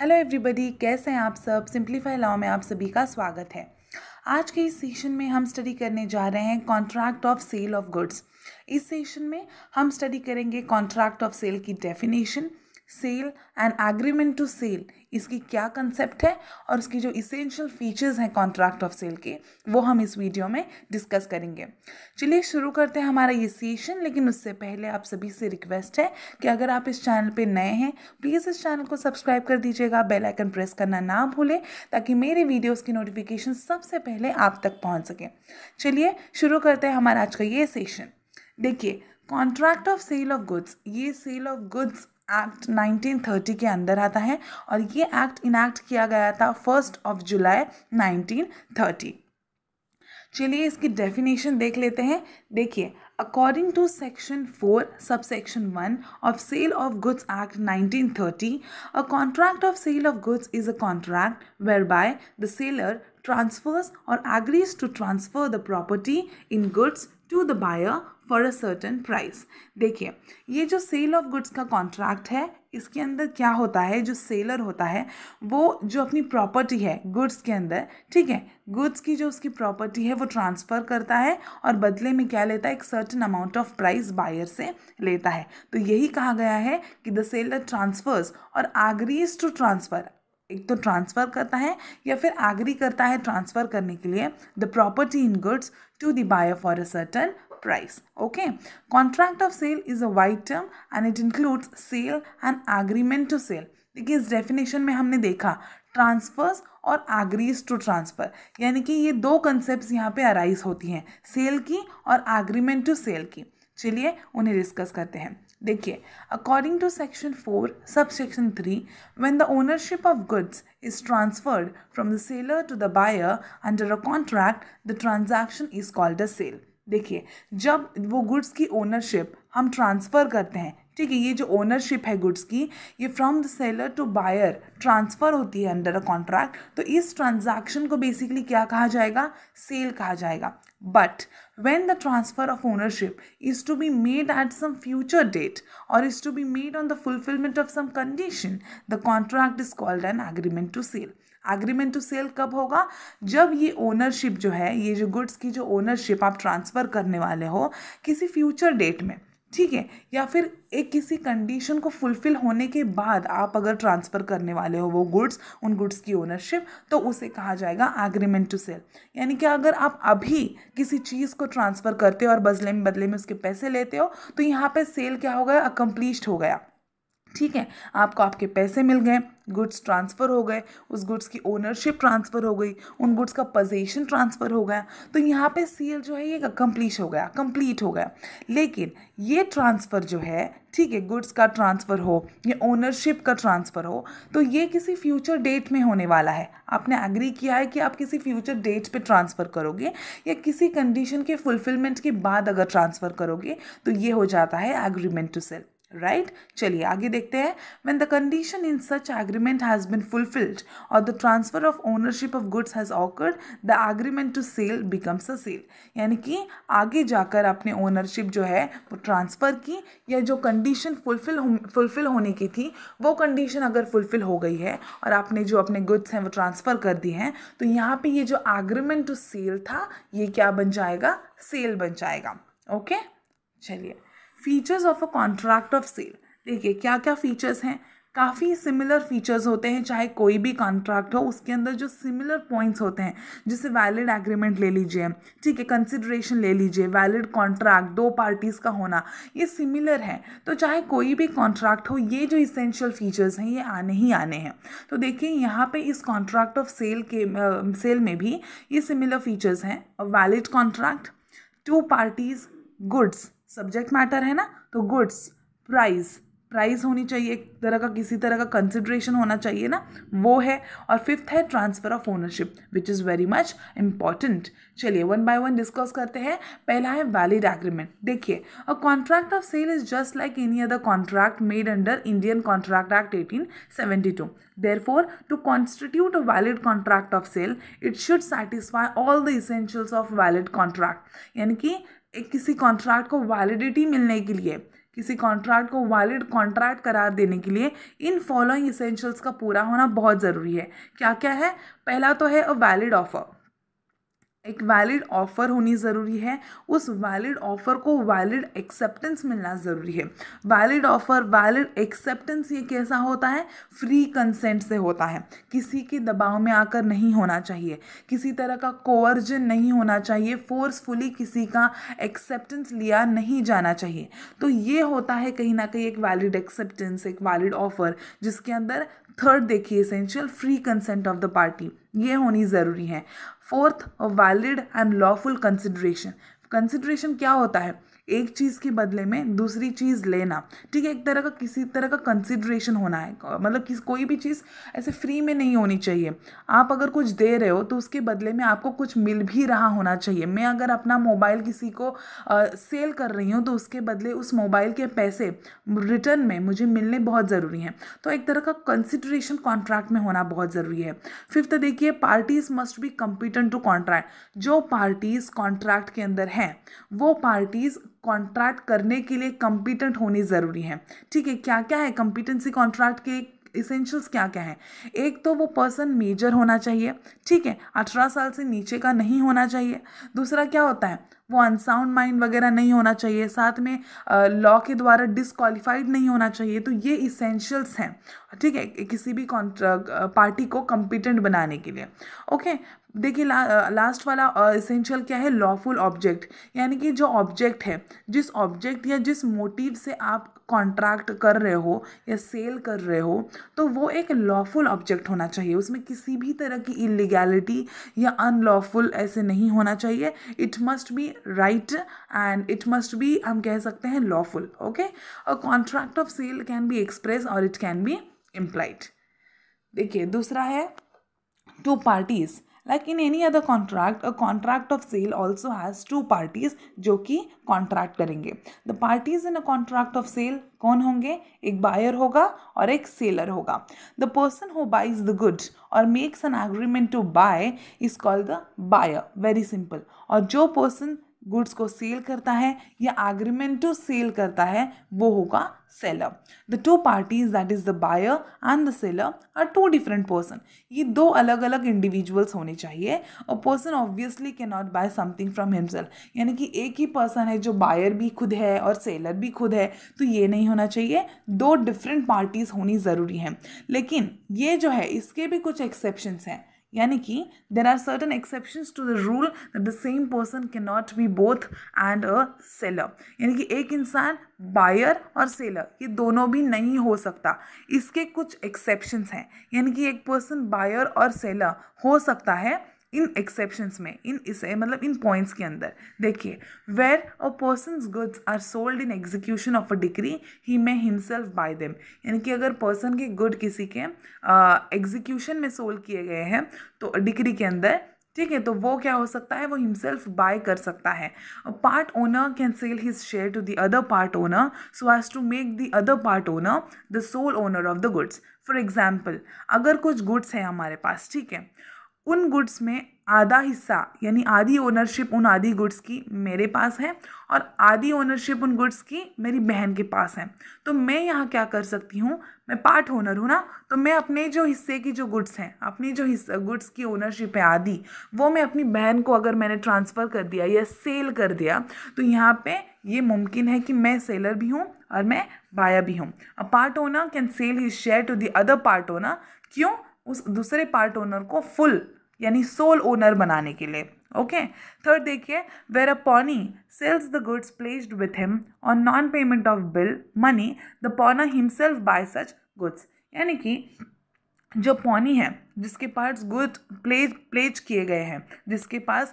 Hello everybody कैसे हैं आप सब सिंप्लीफाई लॉ में आप सभी का स्वागत है आज के इस सेशन में हम स्टडी करने जा रहे हैं contract of sale of goods इस सेशन में हम स्टडी करेंगे कॉन्ट्रैक्ट ऑफ सेल की definition sale and agreement to sale इसकी क्या कंसेप्ट है और उसकी जो इसेंशियल फीचर्स हैं कॉन्ट्रैक्ट ऑफ सेल के वो हम इस वीडियो में डिस्कस करेंगे चलिए शुरू करते हैं हमारा ये सेशन लेकिन उससे पहले आप सभी से रिक्वेस्ट है कि अगर आप इस चैनल पे नए हैं प्लीज़ इस चैनल को सब्सक्राइब कर दीजिएगा बेल आइकन प्रेस करना ना भूलें ताकि मेरे वीडियोज़ की नोटिफिकेशन सबसे पहले आप तक पहुँच सकें चलिए शुरू करते हैं हमारा आज का ये सेशन देखिए contract of sale of goods ये सेल ऑफ गुड्स एक्ट 1930 के अंदर आता है और ये एक्ट इनैक्ट किया गया था फर्स्ट ऑफ जुलाई 1930 चलिए इसकी डेफिनेशन देख लेते हैं देखिए according to section four sub section one of sale of goods act 1930 a contract of sale of goods is a contract whereby the seller transfers or agrees to transfer the property in goods to the buyer for a certain price देखिए ये जो sale of goods का contract है इसके अंदर क्या होता है जो सेलर होता है वो जो अपनी प्रॉपर्टी है गुड्स के अंदर ठीक है गुड्स की जो उसकी प्रॉपर्टी है वो ट्रांसफ़र करता है और बदले में क्या लेता है एक certain amount of price buyer से लेता है तो यही कहा गया है कि द सेलर ट्रांसफर्स और आग्रीज टू ट्रांसफ़र एक तो ट्रांसफ़र करता है या फिर आग्री करता है ट्रांसफ़र करने के लिए the property in goods to the buyer for a certain price okay contract of sale is a wide term and it includes sale and agreement to sale देखिए इस डेफिनेशन में हमने देखा ट्रांसफर्स और आग्रीज टू ट्रांसफ़र यानी कि ये दो कंसेप्ट यहाँ पे अराइज होती हैं सेल की और आग्रीमेंट टू सेल की चलिए उन्हें डिस्कस करते हैं देखिए according to section four sub section three when the ownership of goods is transferred from the seller to the buyer under a contract the transaction is called a sale देखिए जब वो goods की ownership हम transfer करते हैं ठीक है ये जो ओनरशिप है गुड्स की ये from the seller to buyer transfer होती है अंडर अ कॉन्ट्रैक्ट तो इस ट्रांजैक्शन को बेसिकली क्या कहा जाएगा सेल कहा जाएगा But when the transfer of ownership is to be made at some future date or is to be made on the fulfillment of some condition, the contract is called an agreement to sale. Agreement to sale कब होगा जब ये ownership जो है ये जो goods की जो ओनरशिप आप ट्रांसफ़र करने वाले हो किसी फ्यूचर डेट में ठीक है या फिर एक किसी कंडीशन को फुलफिल होने के बाद आप अगर ट्रांसफ़र करने वाले हो वो गुड्स उन गुड्स की ओनरशिप तो उसे कहा जाएगा एग्रीमेंट टू सेल यानी कि अगर आप अभी किसी चीज़ को ट्रांसफ़र करते हो और बदले में बदले में उसके पैसे लेते हो तो यहाँ पे सेल क्या हो गया अकम्प्लीस्ड हो गया ठीक है आपको आपके पैसे मिल गए गुड्स ट्रांसफ़र हो गए उस गुड्स की ओनरशिप ट्रांसफ़र हो गई उन गुड्स का पोजेशन ट्रांसफ़र हो गया तो यहाँ पे सील जो है ये कम्प्लीट हो गया कम्प्लीट हो गया लेकिन ये ट्रांसफ़र जो है ठीक है गुड्स का ट्रांसफ़र हो या ओनरशिप का ट्रांसफ़र हो तो ये किसी फ्यूचर डेट में होने वाला है आपने एग्री किया है कि आप किसी फ्यूचर डेट पर ट्रांसफ़र करोगे या किसी कंडीशन के फुलफिलमेंट के बाद अगर ट्रांसफ़र करोगे तो ये हो जाता है एग्रीमेंट टू सेल राइट चलिए आगे देखते हैं when the condition in such agreement has been fulfilled और the transfer of ownership of goods has occurred the agreement to sale becomes a sale यानी कि आगे जाकर आपने ओनरशिप जो है वो ट्रांसफ़र की या जो कंडीशन फुलफिल फुलफिल होने की थी वो कंडीशन अगर फुलफिल हो गई है और आपने जो अपने गुड्स हैं वो ट्रांसफ़र कर दिए हैं तो यहाँ पर ये जो एग्रीमेंट टू सेल था ये क्या बन जाएगा सेल बन जाएगा ओके चलिए features of a contract of sale देखिए क्या क्या फीचर्स हैं काफ़ी सिमिलर फीचर्स होते हैं चाहे कोई भी कॉन्ट्रैक्ट हो उसके अंदर जो सिमिलर पॉइंट्स होते हैं जैसे वैलिड एग्रीमेंट ले लीजिए ठीक है कंसिड्रेशन ले लीजिए वैलिड कॉन्ट्रैक्ट दो पार्टीज़ का होना ये सिमिलर है तो चाहे कोई भी कॉन्ट्रैक्ट हो ये जो इसेंशियल फीचर्स हैं ये आने ही आने हैं तो देखिए यहाँ पर इस कॉन्ट्रैक्ट ऑफ सेल के सेल में भी ये सिमिलर फीचर्स हैं valid contract two parties goods subject matter है ना तो गुड्स प्राइस प्राइस होनी चाहिए एक तरह का किसी तरह का कंसिड्रेशन होना चाहिए ना वो है और फिफ्थ है transfer of ownership which is very much important चलिए वन बाय वन डिस्कस करते हैं पहला है वैलिड एग्रीमेंट देखिए a contract of sale is just like any other contract made under Indian contract act eighteen seventy two therefore to constitute a valid contract of sale it should satisfy all the essentials of valid contract यानी कि एक किसी contract को validity मिलने के लिए किसी contract को वैलिड कॉन्ट्रैक्ट करार देने के लिए इन फॉलोइंग इसेंशियल्स का पूरा होना बहुत ज़रूरी है क्या क्या है पहला तो है अ वैलिड ऑफर एक वैलिड ऑफ़र होनी ज़रूरी है उस वैलिड ऑफ़र को वैलिड एक्सेप्टेंस मिलना ज़रूरी है वैलिड ऑफ़र वैलिड एक्सेप्टेंस ये कैसा होता है फ्री कंसेंट से होता है किसी के दबाव में आकर नहीं होना चाहिए किसी तरह का कोवर्जन नहीं होना चाहिए फोर्सफुली किसी का एक्सेप्टेंस लिया नहीं जाना चाहिए तो ये होता है कहीं ना कहीं एक वैलिड एक्सेप्टेंस एक वैलिड ऑफ़र जिसके अंदर थर्ड देखिए essential free consent of the party ये होनी ज़रूरी है fourth valid and lawful consideration consideration क्या होता है एक चीज़ के बदले में दूसरी चीज़ लेना ठीक है एक तरह का किसी तरह का कंसिड्रेशन होना है मतलब किस कोई भी चीज़ ऐसे फ्री में नहीं होनी चाहिए आप अगर कुछ दे रहे हो तो उसके बदले में आपको कुछ मिल भी रहा होना चाहिए मैं अगर अपना मोबाइल किसी को आ, सेल कर रही हूँ तो उसके बदले उस मोबाइल के पैसे रिटर्न में मुझे मिलने बहुत ज़रूरी हैं तो एक तरह का कंसिड्रेशन कॉन्ट्रैक्ट में होना बहुत ज़रूरी है फिफ्थ देखिए parties must be competent to contract जो पार्टीज़ कॉन्ट्रैक्ट के अंदर हैं वो पार्टीज़ कॉन्ट्रैक्ट करने के लिए कंपिटेंट होनी ज़रूरी है ठीक है क्या क्या है कंपिटेंसी कॉन्ट्रैक्ट के इसेंशियल्स क्या क्या है एक तो वो पर्सन मेजर होना चाहिए ठीक है अठारह साल से नीचे का नहीं होना चाहिए दूसरा क्या होता है वो अनसाउंड माइंड वगैरह नहीं होना चाहिए साथ में लॉ के द्वारा डिसक्वालीफाइड नहीं होना चाहिए तो ये इसेंशियल्स हैं ठीक है किसी भी पार्टी को कम्पिटेंट बनाने के लिए ओके देखिए ला, लास्ट वाला इसेंशियल क्या है लॉफुल ऑब्जेक्ट यानी कि जो ऑब्जेक्ट है जिस ऑब्जेक्ट या जिस मोटिव से आप कॉन्ट्रैक्ट कर रहे हो या सेल कर रहे हो तो वो एक लॉफुल ऑब्जेक्ट होना चाहिए उसमें किसी भी तरह की इलीगैलिटी या अनलॉफुल ऐसे नहीं होना चाहिए it must be right and it must be हम कह सकते हैं lawful okay a contract of sale can be express और इट कैन बी इम्प्लाइड देखिए दूसरा है two parties like in any other contract a contract of sale also has two parties जो कि contract करेंगे the parties in a contract of sale कौन होंगे एक buyer होगा और एक seller होगा the person who buys the good or makes an agreement to buy is called the buyer very simple और जो person गुड्स को सेल करता है या एग्रीमेंट टू सेल करता है वो होगा seller the two parties that is the buyer and the seller are two different person ये दो अलग अलग इंडिविजुअल्स होने चाहिए a person obviously can not buy something from himself यानी कि एक ही पर्सन है जो बायर भी खुद है और सेलर भी खुद है तो ये नहीं होना चाहिए दो डिफरेंट पार्टीज होनी ज़रूरी हैं लेकिन ये जो है इसके भी कुछ एक्सेप्शंस हैं यानी कि there are certain exception to the rule the same person के not be both and a seller यानी कि एक इंसान बायर और सेलर ये दोनों भी नहीं हो सकता इसके कुछ एक्सेप्शन्स हैं यानी कि एक पर्सन बायर और सेलर हो सकता है इन एक्सेप्शंस में इन इस मतलब इन पॉइंट्स के अंदर देखिए where a person goods are sold in execution of a degree he may himself buy them यानी कि अगर पर्सन के गुड किसी के एग्जीक्यूशन में सोल्ड किए गए हैं तो डिग्री के अंदर ठीक है तो वो क्या हो सकता है वो हिमसेल्फ बाय कर सकता है part owner can sell his share to the other part owner so has to make the other part owner the sole owner of the goods for example अगर कुछ गुड्स हैं हमारे पास ठीक है उन गुड्स में आधा हिस्सा यानी आधी ओनरशिप उन आधी गुड्स की मेरे पास है और आधी ओनरशिप उन गुड्स की मेरी बहन के पास है तो मैं यहाँ क्या कर सकती हूँ मैं पार्ट ओनर हूँ ना तो मैं अपने जो हिस्से की जो गुड्स हैं अपनी जो हिस्सा गुड्स की ओनरशिप है आधी वो मैं अपनी बहन को अगर मैंने ट्रांसफ़र कर दिया या सेल कर दिया तो यहाँ पर ये मुमकिन है कि मैं सेलर भी हूँ और मैं बाया भी हूँ a part owner can sell his share to the other part owner क्यों उस दूसरे पार्ट ओनर को फुल यानी सोल ओनर बनाने के लिए ओके थर्ड देखिए where a pawnee sells the goods placed with him on non payment of bill money the pawnor himself buy such goods यानी कि जो पौनी है जिसके पास गुड प्लेज प्लेज किए गए हैं जिसके पास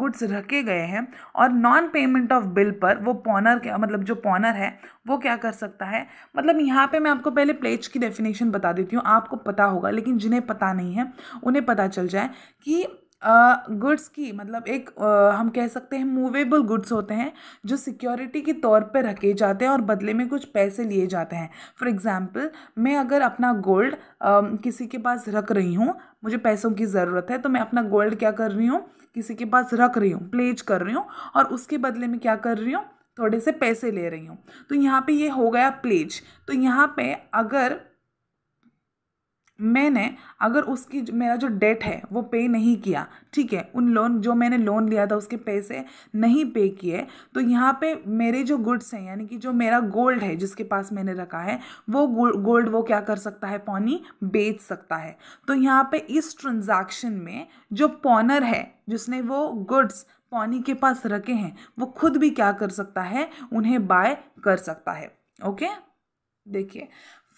गुड्स रखे गए हैं और नॉन पेमेंट ऑफ बिल पर वो पॉनर क्या मतलब जो पॉनर है वो क्या कर सकता है मतलब यहाँ पे मैं आपको पहले प्लेज की डेफिनेशन बता देती हूँ आपको पता होगा लेकिन जिन्हें पता नहीं है उन्हें पता चल जाए कि गुड्स की मतलब एक आ, हम कह सकते हैं मूवेबल गुड्स होते हैं जो सिक्योरिटी के तौर पर रखे जाते हैं और बदले में कुछ पैसे लिए जाते हैं फॉर एग्ज़ाम्पल मैं अगर अपना गोल्ड किसी के पास रख रही हूँ मुझे पैसों की ज़रूरत है तो मैं अपना गोल्ड क्या कर रही हूँ किसी के पास रख रही हूँ प्लेज कर रही हूँ और उसके बदले में क्या कर रही हूँ थोड़े से पैसे ले रही हूँ तो यहाँ पे ये हो गया प्लेज तो यहाँ पे अगर मैंने अगर उसकी मेरा जो डेट है वो पे नहीं किया ठीक है उन लोन जो मैंने लोन लिया था उसके पैसे नहीं पे किए तो यहाँ पे मेरे जो गुड्स हैं यानी कि जो मेरा गोल्ड है जिसके पास मैंने रखा है वो गोल्ड वो क्या कर सकता है पौनी बेच सकता है तो यहाँ पे इस ट्रांजैक्शन में जो पौनर है जिसने वो गुड्स पौनी के पास रखे हैं वो खुद भी क्या कर सकता है उन्हें बाय कर सकता है ओके देखिए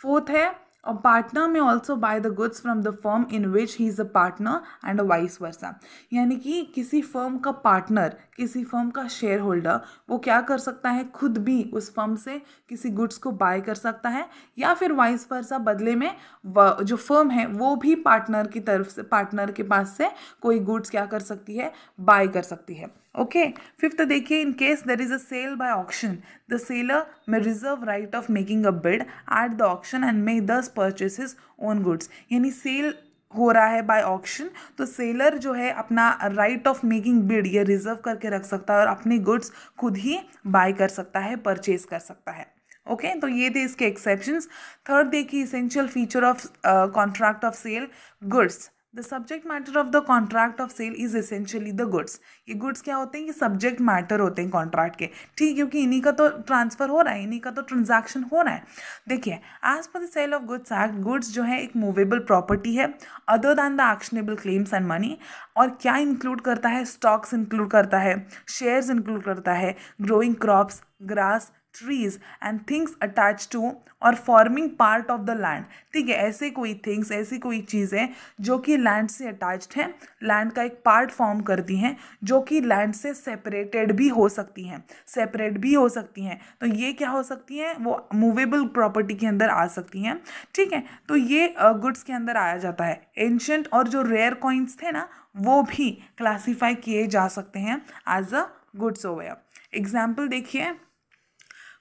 फोर्थ है A partner may also buy the goods from the firm in which he is a partner and vice versa. यानी कि किसी फर्म का पार्टनर किसी फर्म का शेयर होल्डर वो क्या कर सकता है खुद भी उस फर्म से किसी गुड्स को बाय कर सकता है या फिर वाइस वर्सा बदले में जो फर्म है वो भी पार्टनर की तरफ से पार्टनर के पास से कोई गुड्स क्या कर सकती है बाय कर सकती है ओके फिफ्थ देखिए in case there is a sale by auction the seller may reserve right of making a bid at the auction and may thus purchase his own goods यानी sale हो रहा है bye auction तो seller जो है अपना right of making bid ये reserve करके रख सकता है और अपने गुड्स खुद ही बाय कर सकता है परचेज कर सकता है ओके okay, तो ये थे इसके एक्सेप्शंस थर्ड देखिए essential feature of contract of sale goods the subject matter of the contract of sale is essentially the goods ये गुड्स क्या होते हैं ये सब्जेक्ट मैटर होते हैं कॉन्ट्रैक्ट के ठीक क्योंकि इन्हीं का तो ट्रांसफर हो रहा है इन्हीं का तो ट्रांजैक्शन हो रहा है देखिए as per the sale of goods act goods जो है एक मूवेबल प्रॉपर्टी है other than the actionable claims and money और क्या इंक्लूड करता है स्टॉक्स इंक्लूड करता है शेयर्स इंक्लूड करता है growing crops grass trees and things attach to और forming part of the land ठीक है ऐसे कोई थिंग्स ऐसी कोई चीज़ें जो कि लैंड से अटैच्ड हैं लैंड का एक पार्ट फॉर्म करती हैं जो कि लैंड से सेपरेटेड भी हो सकती हैं सेपरेट भी हो सकती हैं तो ये क्या हो सकती हैं वो मूवेबल प्रॉपर्टी के अंदर आ सकती हैं ठीक है तो ये गुड्स के अंदर आया जाता है एंशंट और जो रेयर कॉइन्स थे ना वो भी क्लासीफाई किए जा सकते हैं एज अ गुड्स ओवे एग्जाम्पल देखिए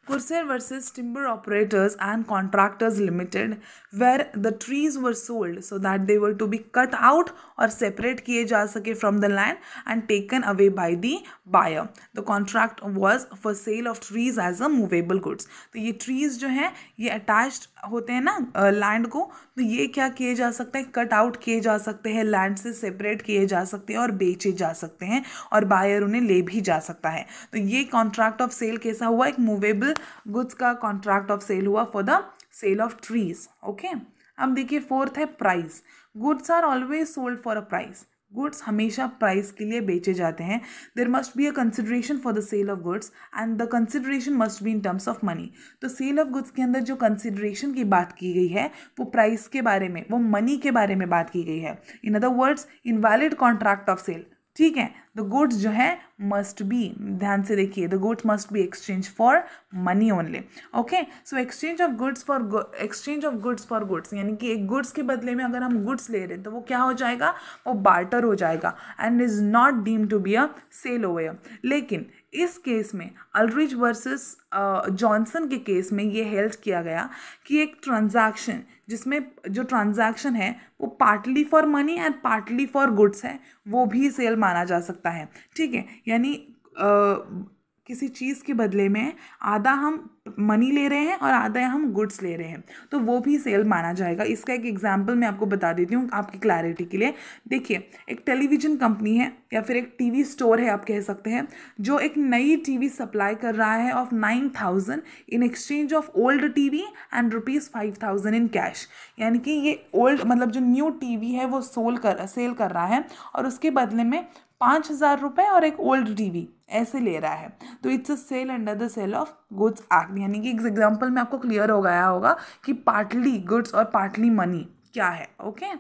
Corsair versus Timber Operators and Contractors Limited, where the trees were sold so that they were to be cut out or separate kiye ja sake from the land and taken away by the buyer. The contract was for sale of trees as a movable goods. तो ये trees जो हैं ये attached होते हैं ना land को तो ये क्या किए जा सकते हैं कट आउट किए जा सकते हैं लैंड से सेपरेट किए जा सकते हैं और बेचे जा सकते हैं और बायर उन्हें ले भी जा सकता है तो ये कॉन्ट्रैक्ट ऑफ सेल कैसा हुआ एक मूवेबल गुड्स का कॉन्ट्रैक्ट ऑफ सेल हुआ for the sale of trees okay अब देखिए फोर्थ है price goods are always sold for a price goods हमेशा प्राइस के लिए बेचे जाते हैं there must be a consideration for the sale of goods and the consideration must be in terms of money तो सेल ऑफ गुड्स के अंदर जो कंसिडरेशन की बात की गई है वो प्राइस के बारे में वो मनी के बारे में बात की गई है in other words in valid contract of sale ठीक है द गुड्स जो है मस्ट बी ध्यान से देखिए the goods must be exchange for money only okay so exchange of goods for exchange of goods for goods यानी कि एक गुड्स के बदले में अगर हम गुड्स ले रहे हैं तो वो क्या हो जाएगा वो बार्टर हो जाएगा and is not deem to be a sale over लेकिन इस केस में अलरिज वर्सेस जॉनसन के केस में ये हेल्प किया गया कि एक ट्रांजैक्शन जिसमें जो ट्रांजैक्शन है वो partly for money and partly for goods है वो भी सेल माना जा सकता सकता है ठीक है यानी किसी चीज़ के बदले में आधा हम मनी ले रहे हैं और आधा हम गुड्स ले रहे हैं तो वो भी सेल माना जाएगा इसका एक एग्जाम्पल मैं आपको बता देती हूँ आपकी क्लैरिटी के लिए देखिए एक टेलीविज़न कंपनी है या फिर एक टीवी स्टोर है आप कह सकते हैं जो एक नई टीवी सप्लाई कर रहा है of nine thousand in exchange of old tea and rupees five thousand in cash यानी कि ये ओल्ड मतलब जो न्यू टी है वो सोल कर सेल कर रहा है और उसके बदले में पाँच हज़ार रुपये और एक ओल्ड टीवी ऐसे ले रहा है तो it's a sale under the sale of goods act यानी कि इस एग्जाम्पल में आपको क्लियर हो गया होगा कि पार्टली गुड्स और पार्टली मनी क्या है ओके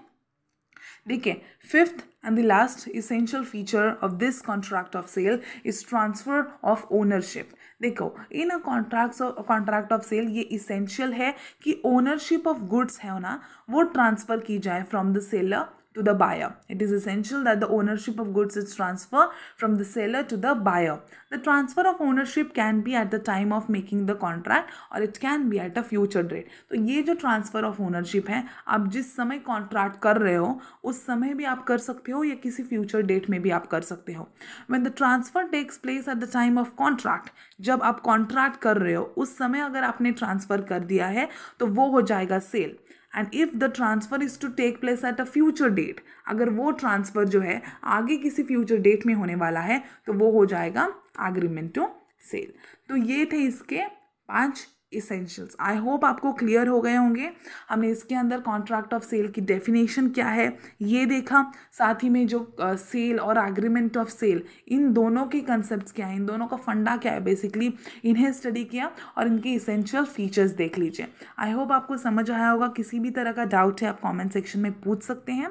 देखिए fifth and the last essential feature of this contract of sale is transfer of ownership देखो in a contract contract of sale ये इसेंशियल है कि ओनरशिप ऑफ गुड्स है ना वो ट्रांसफ़र की जाए from the seller to the buyer. It is essential that the ownership of goods is transferred from the seller to the buyer. The transfer of ownership can be at the time of making the contract और it can be at a future date तो ये जो transfer of ownership है आप जिस समय contract कर रहे हो उस समय भी आप कर सकते हो या किसी फ्यूचर डेट में भी आप कर सकते हो when the transfer takes place at the time of contract जब आप कॉन्ट्रैक्ट कर रहे हो उस समय अगर आपने ट्रांसफ़र कर दिया है तो वो हो जाएगा sale and if the transfer is to take place at a future date अगर वो ट्रांसफ़र जो है आगे किसी फ्यूचर डेट में होने वाला है तो वो हो जाएगा एग्रीमेंट टू सेल तो ये थे इसके पांच इसेंशियल्स आई होप आपको क्लियर हो गए होंगे हमने इसके अंदर कॉन्ट्रैक्ट ऑफ सेल की डेफिनेशन क्या है ये देखा साथ ही में जो सेल uh, और एग्रीमेंट ऑफ सेल इन दोनों के कंसेप्ट क्या है इन दोनों का फंडा क्या है बेसिकली इन्हें स्टडी किया और इनके इसेंशियल फीचर्स देख लीजिए आई होप आपको समझ आया होगा किसी भी तरह का डाउट है आप कॉमेंट सेक्शन में पूछ सकते हैं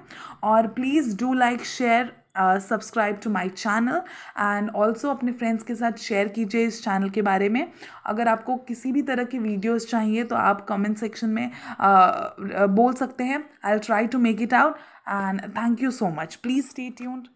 और please do like share subscribe to my channel and also अपने फ्रेंड्स के साथ शेयर कीजिए इस चैनल के बारे में अगर आपको किसी भी तरह की वीडियोज़ चाहिए तो आप कमेंट सेक्शन में uh, बोल सकते हैं I try to make it out and thank you so much please stay tuned